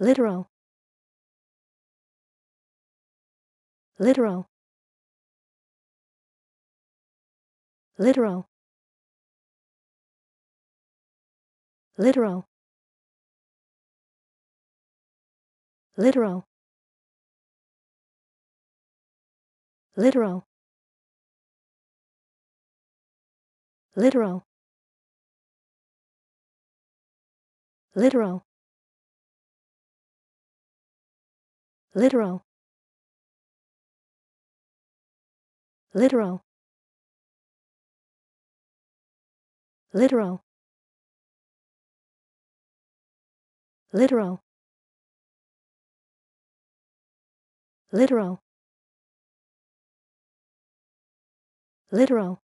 literal literal literal literal literal literal literal literal literal literal literal literal literal literal